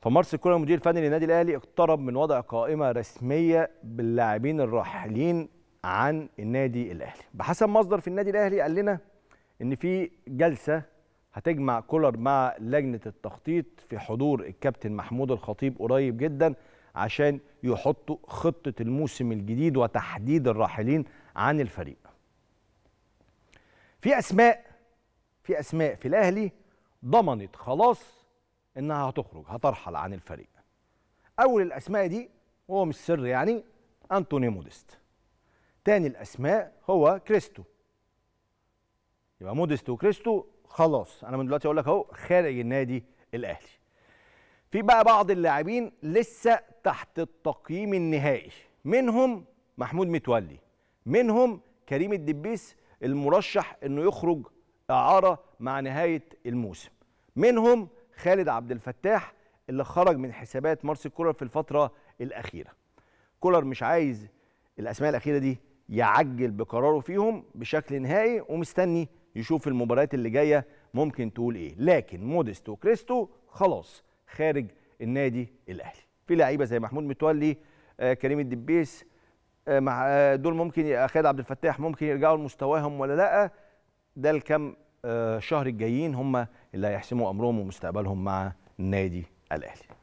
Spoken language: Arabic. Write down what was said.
فمارس الكولر المدير الفني للنادي الاهلي اقترب من وضع قائمه رسميه باللاعبين الراحلين عن النادي الاهلي بحسب مصدر في النادي الاهلي قال لنا ان في جلسه هتجمع كولر مع لجنه التخطيط في حضور الكابتن محمود الخطيب قريب جدا عشان يحطوا خطه الموسم الجديد وتحديد الراحلين عن الفريق في اسماء في اسماء في الاهلي ضمنت خلاص انها هتخرج هترحل عن الفريق اول الاسماء دي هو مش سر يعني انتوني موديست تاني الاسماء هو كريستو يبقى موديست وكريستو خلاص انا من دلوقتي اقول لك اهو خارج النادي الاهلي في بقى بعض اللاعبين لسه تحت التقييم النهائي منهم محمود متولي منهم كريم الدبيس المرشح انه يخرج اعاره مع نهايه الموسم منهم خالد عبد الفتاح اللي خرج من حسابات مارسيل كولر في الفتره الاخيره كولر مش عايز الاسماء الاخيره دي يعجل بقراره فيهم بشكل نهائي ومستني يشوف المباريات اللي جايه ممكن تقول ايه لكن مودست وكريستو خلاص خارج النادي الاهلي في لعيبه زي محمود متولي آه كريم الدبيس آه، مع آه دول ممكن آه، خالد عبد الفتاح ممكن يرجعوا لمستواهم ولا لا ده الكم الشهر آه، الجايين هم اللي هيحسموا امرهم ومستقبلهم مع النادي الاهلي